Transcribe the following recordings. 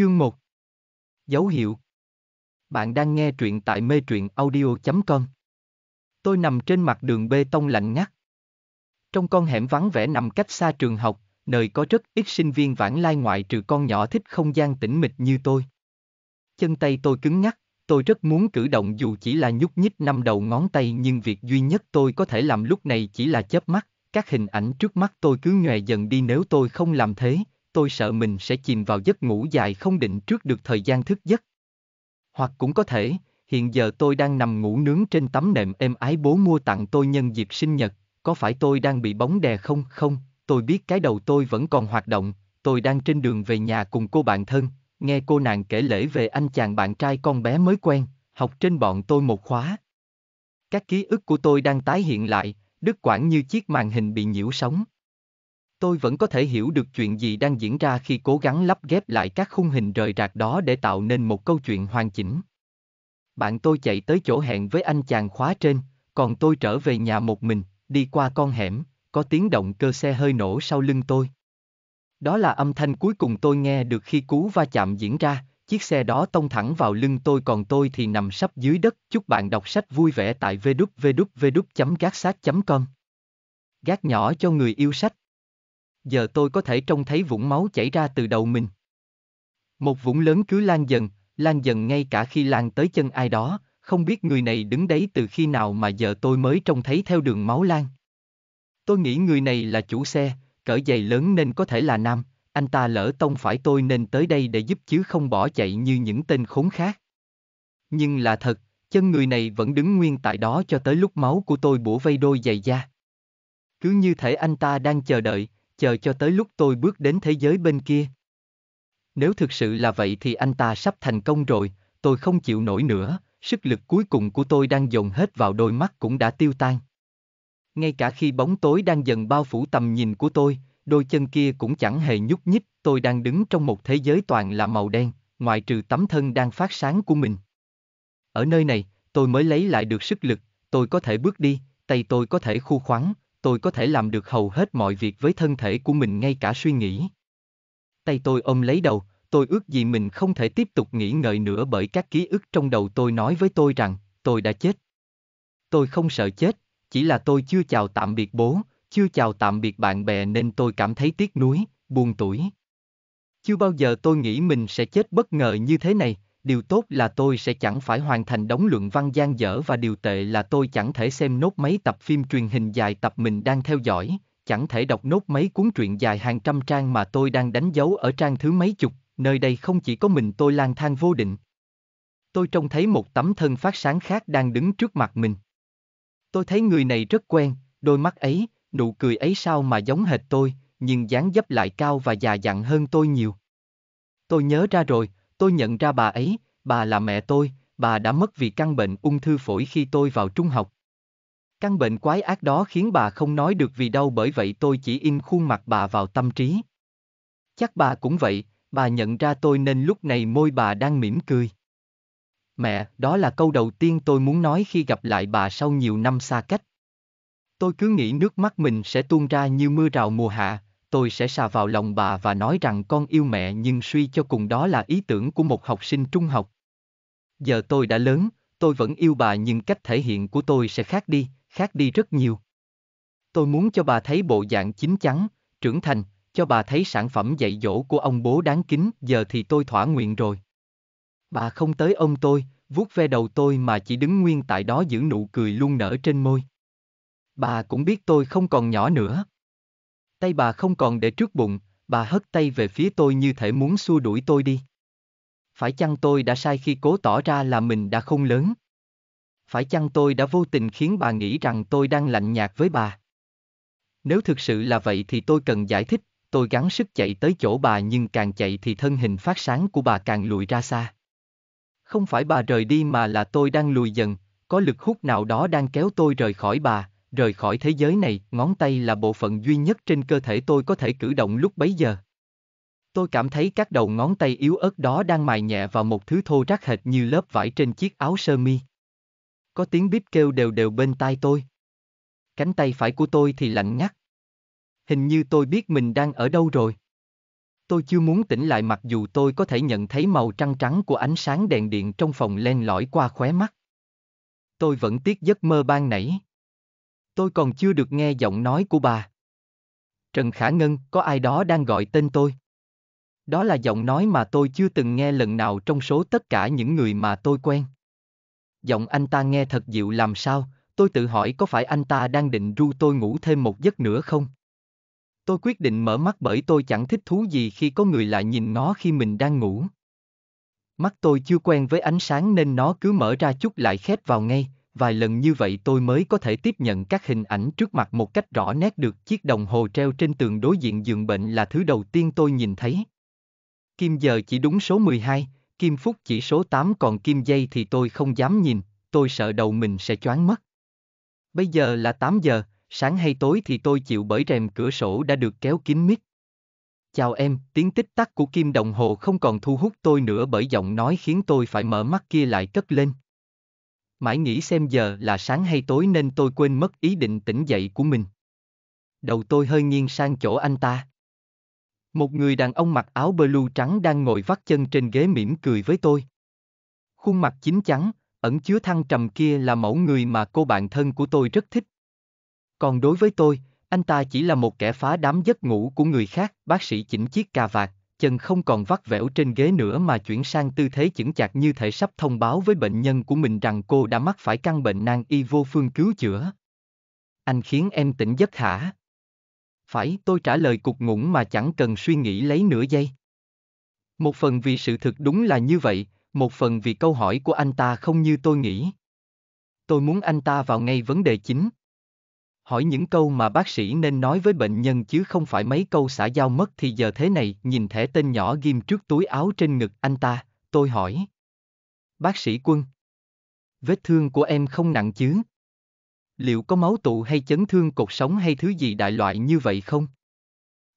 Chương 1 Dấu hiệu Bạn đang nghe truyện tại mê truyện audio.com Tôi nằm trên mặt đường bê tông lạnh ngắt. Trong con hẻm vắng vẻ nằm cách xa trường học, nơi có rất ít sinh viên vãng lai ngoại trừ con nhỏ thích không gian tĩnh mịch như tôi. Chân tay tôi cứng ngắt. tôi rất muốn cử động dù chỉ là nhúc nhích năm đầu ngón tay nhưng việc duy nhất tôi có thể làm lúc này chỉ là chớp mắt, các hình ảnh trước mắt tôi cứ nhòe dần đi nếu tôi không làm thế, tôi sợ mình sẽ chìm vào giấc ngủ dài không định trước được thời gian thức giấc. Hoặc cũng có thể, hiện giờ tôi đang nằm ngủ nướng trên tấm nệm êm ái bố mua tặng tôi nhân dịp sinh nhật, có phải tôi đang bị bóng đè không? Không, tôi biết cái đầu tôi vẫn còn hoạt động, tôi đang trên đường về nhà cùng cô bạn thân, nghe cô nàng kể lễ về anh chàng bạn trai con bé mới quen, học trên bọn tôi một khóa. Các ký ức của tôi đang tái hiện lại, đứt quãng như chiếc màn hình bị nhiễu sóng tôi vẫn có thể hiểu được chuyện gì đang diễn ra khi cố gắng lắp ghép lại các khung hình rời rạc đó để tạo nên một câu chuyện hoàn chỉnh. Bạn tôi chạy tới chỗ hẹn với anh chàng khóa trên, còn tôi trở về nhà một mình, đi qua con hẻm, có tiếng động cơ xe hơi nổ sau lưng tôi. Đó là âm thanh cuối cùng tôi nghe được khi cú va chạm diễn ra, chiếc xe đó tông thẳng vào lưng tôi còn tôi thì nằm sắp dưới đất. Chúc bạn đọc sách vui vẻ tại www.gacsat.com Gác nhỏ cho người yêu sách giờ tôi có thể trông thấy vũng máu chảy ra từ đầu mình. Một vũng lớn cứ lan dần, lan dần ngay cả khi lan tới chân ai đó, không biết người này đứng đấy từ khi nào mà giờ tôi mới trông thấy theo đường máu lan. Tôi nghĩ người này là chủ xe, cỡ giày lớn nên có thể là nam, anh ta lỡ tông phải tôi nên tới đây để giúp chứ không bỏ chạy như những tên khốn khác. Nhưng là thật, chân người này vẫn đứng nguyên tại đó cho tới lúc máu của tôi bủa vây đôi giày da. Cứ như thể anh ta đang chờ đợi, chờ cho tới lúc tôi bước đến thế giới bên kia. Nếu thực sự là vậy thì anh ta sắp thành công rồi, tôi không chịu nổi nữa, sức lực cuối cùng của tôi đang dồn hết vào đôi mắt cũng đã tiêu tan. Ngay cả khi bóng tối đang dần bao phủ tầm nhìn của tôi, đôi chân kia cũng chẳng hề nhúc nhích, tôi đang đứng trong một thế giới toàn là màu đen, ngoại trừ tấm thân đang phát sáng của mình. Ở nơi này, tôi mới lấy lại được sức lực, tôi có thể bước đi, tay tôi có thể khu khoắn, tôi có thể làm được hầu hết mọi việc với thân thể của mình ngay cả suy nghĩ. Tay tôi ôm lấy đầu, tôi ước gì mình không thể tiếp tục nghĩ ngợi nữa bởi các ký ức trong đầu tôi nói với tôi rằng, tôi đã chết. Tôi không sợ chết, chỉ là tôi chưa chào tạm biệt bố, chưa chào tạm biệt bạn bè nên tôi cảm thấy tiếc nuối, buồn tuổi. Chưa bao giờ tôi nghĩ mình sẽ chết bất ngờ như thế này, điều tốt là tôi sẽ chẳng phải hoàn thành đóng luận văn gian dở và điều tệ là tôi chẳng thể xem nốt mấy tập phim truyền hình dài tập mình đang theo dõi, chẳng thể đọc nốt mấy cuốn truyện dài hàng trăm trang mà tôi đang đánh dấu ở trang thứ mấy chục, nơi đây không chỉ có mình tôi lang thang vô định. Tôi trông thấy một tấm thân phát sáng khác đang đứng trước mặt mình. Tôi thấy người này rất quen, đôi mắt ấy, nụ cười ấy sao mà giống hệt tôi, nhưng dáng dấp lại cao và già dặn hơn tôi nhiều. Tôi nhớ ra rồi, tôi nhận ra bà ấy, bà là mẹ tôi, bà đã mất vì căn bệnh ung thư phổi khi tôi vào trung học. Căn bệnh quái ác đó khiến bà không nói được vì đau bởi vậy tôi chỉ in khuôn mặt bà vào tâm trí. Chắc bà cũng vậy, bà nhận ra tôi nên lúc này môi bà đang mỉm cười. Mẹ, đó là câu đầu tiên tôi muốn nói khi gặp lại bà sau nhiều năm xa cách. Tôi cứ nghĩ nước mắt mình sẽ tuôn ra như mưa rào mùa hạ, tôi sẽ xà vào lòng bà và nói rằng con yêu mẹ nhưng suy cho cùng đó là ý tưởng của một học sinh trung học. Giờ tôi đã lớn, tôi vẫn yêu bà nhưng cách thể hiện của tôi sẽ khác đi, khác đi rất nhiều. Tôi muốn cho bà thấy bộ dạng chín chắn, trưởng thành, cho bà thấy sản phẩm dạy dỗ của ông bố đáng kính, giờ thì tôi thỏa nguyện rồi. Bà không tới ông tôi, vuốt ve đầu tôi mà chỉ đứng nguyên tại đó giữ nụ cười luôn nở trên môi. Bà cũng biết tôi không còn nhỏ nữa. Tay bà không còn để trước bụng, bà hất tay về phía tôi như thể muốn xua đuổi tôi đi. Phải chăng tôi đã sai khi cố tỏ ra là mình đã không lớn? Phải chăng tôi đã vô tình khiến bà nghĩ rằng tôi đang lạnh nhạt với bà? Nếu thực sự là vậy thì tôi cần giải thích, tôi gắng sức chạy tới chỗ bà nhưng càng chạy thì thân hình phát sáng của bà càng lùi ra xa. Không phải bà rời đi mà là tôi đang lùi dần, có lực hút nào đó đang kéo tôi rời khỏi bà, rời khỏi thế giới này, ngón tay là bộ phận duy nhất trên cơ thể tôi có thể cử động lúc bấy giờ. Tôi cảm thấy các đầu ngón tay yếu ớt đó đang mài nhẹ vào một thứ thô rác hệt như lớp vải trên chiếc áo sơ mi. Có tiếng bíp kêu đều đều bên tai tôi. Cánh tay phải của tôi thì lạnh ngắt. Hình như tôi biết mình đang ở đâu rồi. Tôi chưa muốn tỉnh lại mặc dù tôi có thể nhận thấy màu trăng trắng của ánh sáng đèn điện trong phòng len lỏi qua khóe mắt. Tôi vẫn tiếc giấc mơ ban nãy tôi còn chưa được nghe giọng nói của bà. Trần Khả Ngân, có ai đó đang gọi tên tôi. Đó là giọng nói mà tôi chưa từng nghe lần nào trong số tất cả những người mà tôi quen. Giọng anh ta nghe thật dịu làm sao, tôi tự hỏi có phải anh ta đang định ru tôi ngủ thêm một giấc nữa không? Tôi quyết định mở mắt bởi tôi chẳng thích thú gì khi có người lại nhìn nó khi mình đang ngủ. Mắt tôi chưa quen với ánh sáng nên nó cứ mở ra chút lại khép vào ngay, vài lần như vậy tôi mới có thể tiếp nhận các hình ảnh trước mặt một cách rõ nét được chiếc đồng hồ treo trên tường đối diện giường bệnh là thứ đầu tiên tôi nhìn thấy. Kim giờ chỉ đúng số 12, kim phút chỉ số 8 còn kim dây thì tôi không dám nhìn, tôi sợ đầu mình sẽ choáng mất. Bây giờ là 8 giờ, sáng hay tối thì tôi chịu bởi rèm cửa sổ đã được kéo kín mít. Chào em, tiếng tích tắc của kim đồng hồ không còn thu hút tôi nữa bởi giọng nói khiến tôi phải mở mắt kia lại cất lên mãi nghĩ xem giờ là sáng hay tối nên tôi quên mất ý định tỉnh dậy của mình. Đầu tôi hơi nghiêng sang chỗ anh ta. Một người đàn ông mặc áo blue trắng đang ngồi vắt chân trên ghế mỉm cười với tôi. Khuôn mặt chín chắn, ẩn chứa thăng trầm kia là mẫu người mà cô bạn thân của tôi rất thích. Còn đối với tôi, anh ta chỉ là một kẻ phá đám giấc ngủ của người khác, bác sĩ chỉnh chiếc cà vạt, chân không còn vắt vẻo trên ghế nữa mà chuyển sang tư thế chững chạc như thể sắp thông báo với bệnh nhân của mình rằng cô đã mắc phải căn bệnh nan y vô phương cứu chữa. Anh khiến em tỉnh giấc hả? Phải, tôi trả lời cục ngủng mà chẳng cần suy nghĩ lấy nửa giây. Một phần vì sự thực đúng là như vậy, một phần vì câu hỏi của anh ta không như tôi nghĩ. Tôi muốn anh ta vào ngay vấn đề chính hỏi những câu mà bác sĩ nên nói với bệnh nhân chứ không phải mấy câu xã giao mất thì giờ thế này, nhìn thẻ tên nhỏ ghim trước túi áo trên ngực anh ta, tôi hỏi. Bác sĩ quân. Vết thương của em không nặng chứ? Liệu có máu tụ hay chấn thương cột sống hay thứ gì đại loại như vậy không?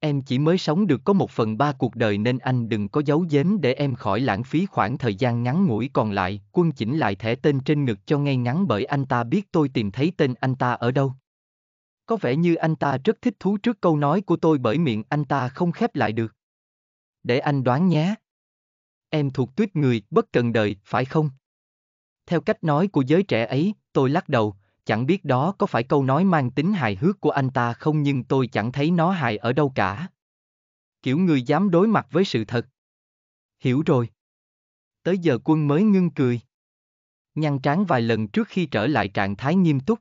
Em chỉ mới sống được có một phần ba cuộc đời nên anh đừng có giấu giếm để em khỏi lãng phí khoảng thời gian ngắn ngủi còn lại. Quân chỉnh lại thẻ tên trên ngực cho ngay ngắn bởi anh ta biết tôi tìm thấy tên anh ta ở đâu. Có vẻ như anh ta rất thích thú trước câu nói của tôi bởi miệng anh ta không khép lại được. Để anh đoán nhé. Em thuộc tuyết người, bất cần đời, phải không? Theo cách nói của giới trẻ ấy, tôi lắc đầu, chẳng biết đó có phải câu nói mang tính hài hước của anh ta không nhưng tôi chẳng thấy nó hài ở đâu cả. Kiểu người dám đối mặt với sự thật. Hiểu rồi. Tới giờ quân mới ngưng cười. Nhăn trán vài lần trước khi trở lại trạng thái nghiêm túc.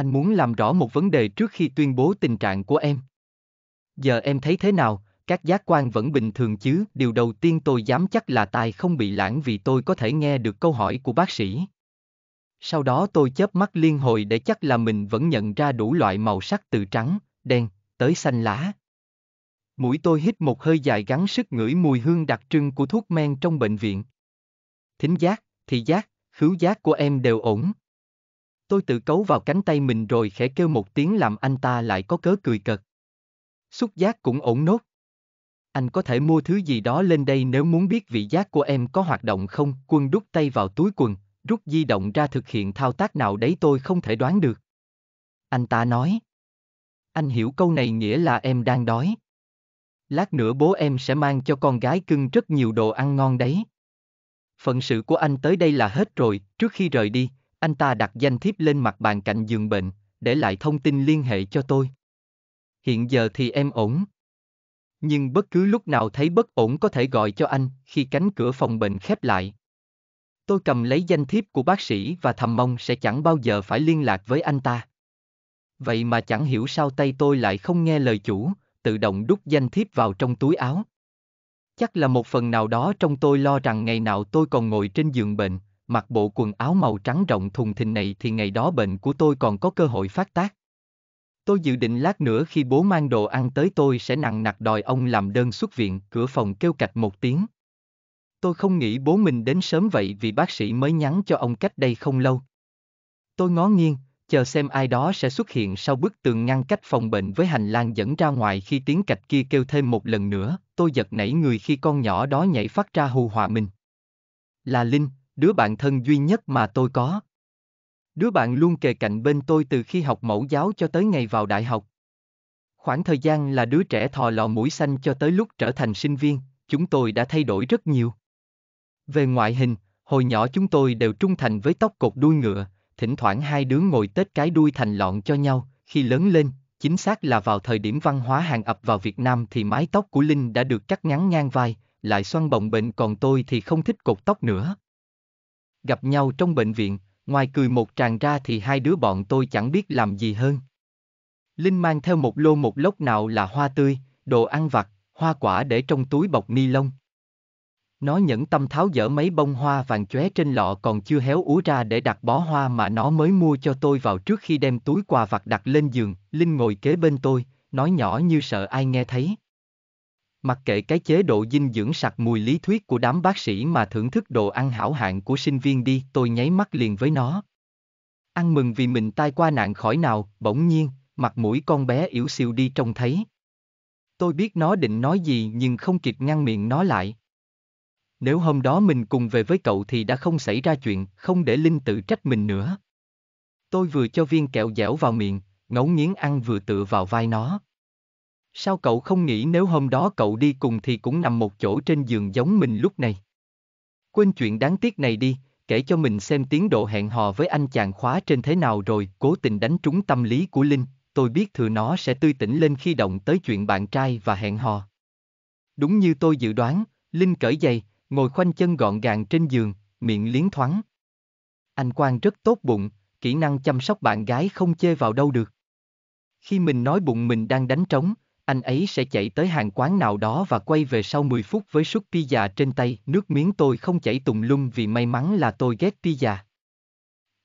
Anh muốn làm rõ một vấn đề trước khi tuyên bố tình trạng của em. Giờ em thấy thế nào, các giác quan vẫn bình thường chứ, điều đầu tiên tôi dám chắc là tai không bị lãng vì tôi có thể nghe được câu hỏi của bác sĩ. Sau đó tôi chớp mắt liên hồi để chắc là mình vẫn nhận ra đủ loại màu sắc từ trắng, đen, tới xanh lá. Mũi tôi hít một hơi dài gắn sức ngửi mùi hương đặc trưng của thuốc men trong bệnh viện. Thính giác, thị giác, khứu giác của em đều ổn, Tôi tự cấu vào cánh tay mình rồi khẽ kêu một tiếng làm anh ta lại có cớ cười cợt. Xúc giác cũng ổn nốt. Anh có thể mua thứ gì đó lên đây nếu muốn biết vị giác của em có hoạt động không, quân đút tay vào túi quần, rút di động ra thực hiện thao tác nào đấy tôi không thể đoán được. Anh ta nói. Anh hiểu câu này nghĩa là em đang đói. Lát nữa bố em sẽ mang cho con gái cưng rất nhiều đồ ăn ngon đấy. Phận sự của anh tới đây là hết rồi, trước khi rời đi, anh ta đặt danh thiếp lên mặt bàn cạnh giường bệnh, để lại thông tin liên hệ cho tôi. Hiện giờ thì em ổn. Nhưng bất cứ lúc nào thấy bất ổn có thể gọi cho anh khi cánh cửa phòng bệnh khép lại. Tôi cầm lấy danh thiếp của bác sĩ và thầm mong sẽ chẳng bao giờ phải liên lạc với anh ta. Vậy mà chẳng hiểu sao tay tôi lại không nghe lời chủ, tự động đút danh thiếp vào trong túi áo. Chắc là một phần nào đó trong tôi lo rằng ngày nào tôi còn ngồi trên giường bệnh, mặc bộ quần áo màu trắng rộng thùng thình này thì ngày đó bệnh của tôi còn có cơ hội phát tác. Tôi dự định lát nữa khi bố mang đồ ăn tới tôi sẽ nặng nặc đòi ông làm đơn xuất viện, cửa phòng kêu cạch một tiếng. Tôi không nghĩ bố mình đến sớm vậy vì bác sĩ mới nhắn cho ông cách đây không lâu. Tôi ngó nghiêng, chờ xem ai đó sẽ xuất hiện sau bức tường ngăn cách phòng bệnh với hành lang dẫn ra ngoài khi tiếng cạch kia kêu thêm một lần nữa, tôi giật nảy người khi con nhỏ đó nhảy phát ra hù hòa mình. Là Linh, đứa bạn thân duy nhất mà tôi có. Đứa bạn luôn kề cạnh bên tôi từ khi học mẫu giáo cho tới ngày vào đại học. Khoảng thời gian là đứa trẻ thò lò mũi xanh cho tới lúc trở thành sinh viên, chúng tôi đã thay đổi rất nhiều. Về ngoại hình, hồi nhỏ chúng tôi đều trung thành với tóc cột đuôi ngựa, thỉnh thoảng hai đứa ngồi tết cái đuôi thành lọn cho nhau, khi lớn lên, chính xác là vào thời điểm văn hóa hàng ập vào Việt Nam thì mái tóc của Linh đã được cắt ngắn ngang vai, lại xoăn bồng bệnh còn tôi thì không thích cột tóc nữa gặp nhau trong bệnh viện, ngoài cười một tràn ra thì hai đứa bọn tôi chẳng biết làm gì hơn. Linh mang theo một lô một lốc nào là hoa tươi, đồ ăn vặt, hoa quả để trong túi bọc ni lông. Nó nhẫn tâm tháo dỡ mấy bông hoa vàng chóe trên lọ còn chưa héo úa ra để đặt bó hoa mà nó mới mua cho tôi vào trước khi đem túi quà vặt đặt lên giường. Linh ngồi kế bên tôi, nói nhỏ như sợ ai nghe thấy. Mặc kệ cái chế độ dinh dưỡng sặc mùi lý thuyết của đám bác sĩ mà thưởng thức đồ ăn hảo hạng của sinh viên đi, tôi nháy mắt liền với nó. Ăn mừng vì mình tai qua nạn khỏi nào, bỗng nhiên, mặt mũi con bé yếu xìu đi trông thấy. Tôi biết nó định nói gì nhưng không kịp ngăn miệng nó lại. Nếu hôm đó mình cùng về với cậu thì đã không xảy ra chuyện, không để Linh tự trách mình nữa. Tôi vừa cho viên kẹo dẻo vào miệng, ngấu nghiến ăn vừa tựa vào vai nó. Sao cậu không nghĩ nếu hôm đó cậu đi cùng thì cũng nằm một chỗ trên giường giống mình lúc này? Quên chuyện đáng tiếc này đi, kể cho mình xem tiến độ hẹn hò với anh chàng khóa trên thế nào rồi, cố tình đánh trúng tâm lý của Linh, tôi biết thừa nó sẽ tươi tỉnh lên khi động tới chuyện bạn trai và hẹn hò. Đúng như tôi dự đoán, Linh cởi giày, ngồi khoanh chân gọn gàng trên giường, miệng liến thoáng. Anh Quang rất tốt bụng, kỹ năng chăm sóc bạn gái không chê vào đâu được. Khi mình nói bụng mình đang đánh trống, anh ấy sẽ chạy tới hàng quán nào đó và quay về sau 10 phút với suất pizza trên tay. Nước miếng tôi không chảy tùng lung vì may mắn là tôi ghét pizza.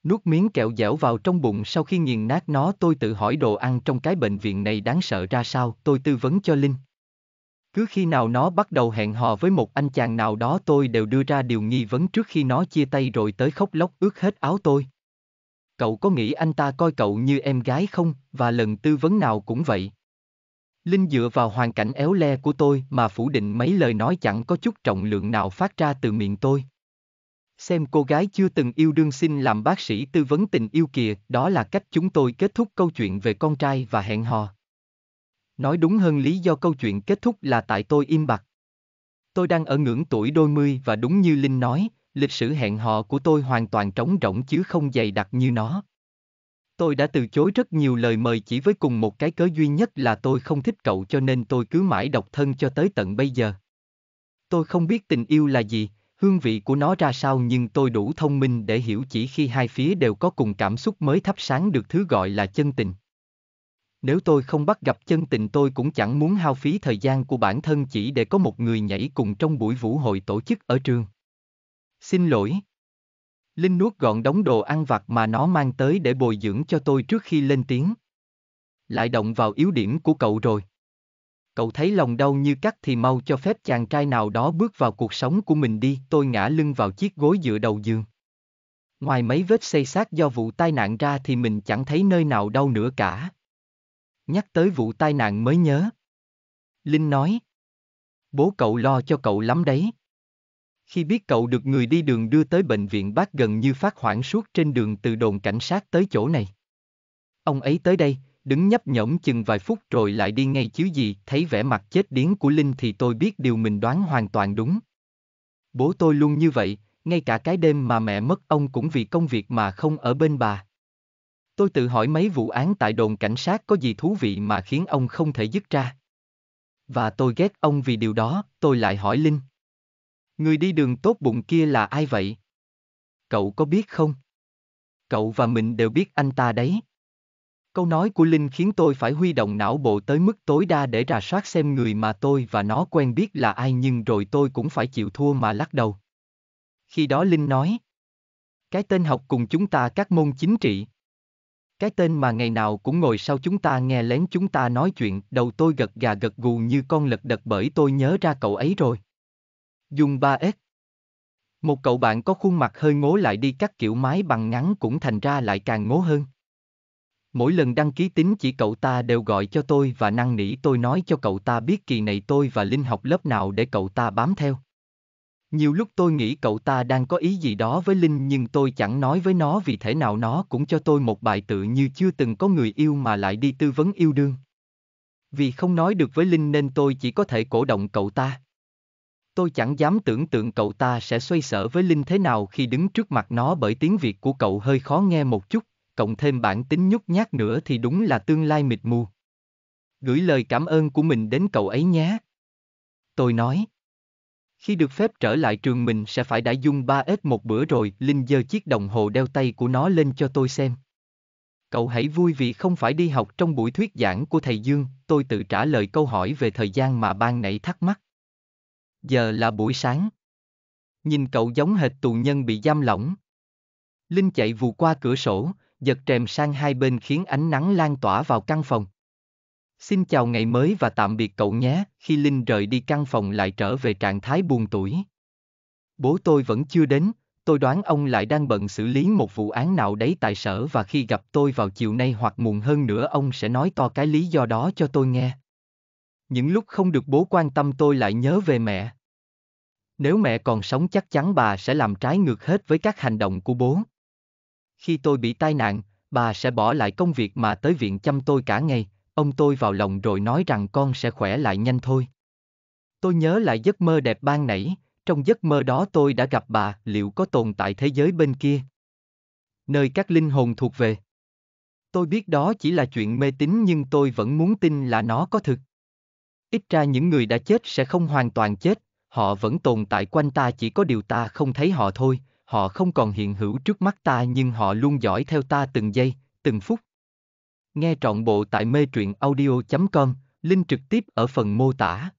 Nuốt miếng kẹo dẻo vào trong bụng sau khi nghiền nát nó tôi tự hỏi đồ ăn trong cái bệnh viện này đáng sợ ra sao, tôi tư vấn cho Linh. Cứ khi nào nó bắt đầu hẹn hò với một anh chàng nào đó tôi đều đưa ra điều nghi vấn trước khi nó chia tay rồi tới khóc lóc ướt hết áo tôi. Cậu có nghĩ anh ta coi cậu như em gái không, và lần tư vấn nào cũng vậy. Linh dựa vào hoàn cảnh éo le của tôi mà phủ định mấy lời nói chẳng có chút trọng lượng nào phát ra từ miệng tôi. Xem cô gái chưa từng yêu đương xin làm bác sĩ tư vấn tình yêu kìa, đó là cách chúng tôi kết thúc câu chuyện về con trai và hẹn hò. Nói đúng hơn lý do câu chuyện kết thúc là tại tôi im bặt. Tôi đang ở ngưỡng tuổi đôi mươi và đúng như Linh nói, lịch sử hẹn hò của tôi hoàn toàn trống rỗng chứ không dày đặc như nó. Tôi đã từ chối rất nhiều lời mời chỉ với cùng một cái cớ duy nhất là tôi không thích cậu cho nên tôi cứ mãi độc thân cho tới tận bây giờ. Tôi không biết tình yêu là gì, hương vị của nó ra sao nhưng tôi đủ thông minh để hiểu chỉ khi hai phía đều có cùng cảm xúc mới thắp sáng được thứ gọi là chân tình. Nếu tôi không bắt gặp chân tình tôi cũng chẳng muốn hao phí thời gian của bản thân chỉ để có một người nhảy cùng trong buổi vũ hội tổ chức ở trường. Xin lỗi. Linh nuốt gọn đống đồ ăn vặt mà nó mang tới để bồi dưỡng cho tôi trước khi lên tiếng. Lại động vào yếu điểm của cậu rồi. Cậu thấy lòng đau như cắt thì mau cho phép chàng trai nào đó bước vào cuộc sống của mình đi. Tôi ngã lưng vào chiếc gối dựa đầu giường. Ngoài mấy vết xây xác do vụ tai nạn ra thì mình chẳng thấy nơi nào đau nữa cả. Nhắc tới vụ tai nạn mới nhớ. Linh nói. Bố cậu lo cho cậu lắm đấy. Khi biết cậu được người đi đường đưa tới bệnh viện bác gần như phát hoảng suốt trên đường từ đồn cảnh sát tới chỗ này. Ông ấy tới đây, đứng nhấp nhổm chừng vài phút rồi lại đi ngay chứ gì, thấy vẻ mặt chết điếng của Linh thì tôi biết điều mình đoán hoàn toàn đúng. Bố tôi luôn như vậy, ngay cả cái đêm mà mẹ mất ông cũng vì công việc mà không ở bên bà. Tôi tự hỏi mấy vụ án tại đồn cảnh sát có gì thú vị mà khiến ông không thể dứt ra. Và tôi ghét ông vì điều đó, tôi lại hỏi Linh. Người đi đường tốt bụng kia là ai vậy? Cậu có biết không? Cậu và mình đều biết anh ta đấy. Câu nói của Linh khiến tôi phải huy động não bộ tới mức tối đa để rà soát xem người mà tôi và nó quen biết là ai nhưng rồi tôi cũng phải chịu thua mà lắc đầu. Khi đó Linh nói, cái tên học cùng chúng ta các môn chính trị. Cái tên mà ngày nào cũng ngồi sau chúng ta nghe lén chúng ta nói chuyện, đầu tôi gật gà gật gù như con lật đật bởi tôi nhớ ra cậu ấy rồi. Dung 3S Một cậu bạn có khuôn mặt hơi ngố lại đi cắt kiểu mái bằng ngắn cũng thành ra lại càng ngố hơn. Mỗi lần đăng ký tính chỉ cậu ta đều gọi cho tôi và năn nỉ tôi nói cho cậu ta biết kỳ này tôi và Linh học lớp nào để cậu ta bám theo. Nhiều lúc tôi nghĩ cậu ta đang có ý gì đó với Linh nhưng tôi chẳng nói với nó vì thể nào nó cũng cho tôi một bài tự như chưa từng có người yêu mà lại đi tư vấn yêu đương. Vì không nói được với Linh nên tôi chỉ có thể cổ động cậu ta. Tôi chẳng dám tưởng tượng cậu ta sẽ xoay sở với Linh thế nào khi đứng trước mặt nó bởi tiếng Việt của cậu hơi khó nghe một chút, cộng thêm bản tính nhút nhát nữa thì đúng là tương lai mịt mù. Gửi lời cảm ơn của mình đến cậu ấy nhé. Tôi nói. Khi được phép trở lại trường mình sẽ phải đã dung ba ếch một bữa rồi, Linh giơ chiếc đồng hồ đeo tay của nó lên cho tôi xem. Cậu hãy vui vì không phải đi học trong buổi thuyết giảng của thầy Dương, tôi tự trả lời câu hỏi về thời gian mà ban nãy thắc mắc giờ là buổi sáng. Nhìn cậu giống hệt tù nhân bị giam lỏng. Linh chạy vù qua cửa sổ, giật trèm sang hai bên khiến ánh nắng lan tỏa vào căn phòng. Xin chào ngày mới và tạm biệt cậu nhé, khi Linh rời đi căn phòng lại trở về trạng thái buồn tuổi. Bố tôi vẫn chưa đến, tôi đoán ông lại đang bận xử lý một vụ án nào đấy tại sở và khi gặp tôi vào chiều nay hoặc muộn hơn nữa ông sẽ nói to cái lý do đó cho tôi nghe. Những lúc không được bố quan tâm tôi lại nhớ về mẹ. Nếu mẹ còn sống chắc chắn bà sẽ làm trái ngược hết với các hành động của bố. Khi tôi bị tai nạn, bà sẽ bỏ lại công việc mà tới viện chăm tôi cả ngày, ông tôi vào lòng rồi nói rằng con sẽ khỏe lại nhanh thôi. Tôi nhớ lại giấc mơ đẹp ban nãy, trong giấc mơ đó tôi đã gặp bà, liệu có tồn tại thế giới bên kia? Nơi các linh hồn thuộc về. Tôi biết đó chỉ là chuyện mê tín nhưng tôi vẫn muốn tin là nó có thực. Ít ra những người đã chết sẽ không hoàn toàn chết, họ vẫn tồn tại quanh ta chỉ có điều ta không thấy họ thôi, họ không còn hiện hữu trước mắt ta nhưng họ luôn dõi theo ta từng giây, từng phút. Nghe trọn bộ tại mê truyện audio.com, link trực tiếp ở phần mô tả.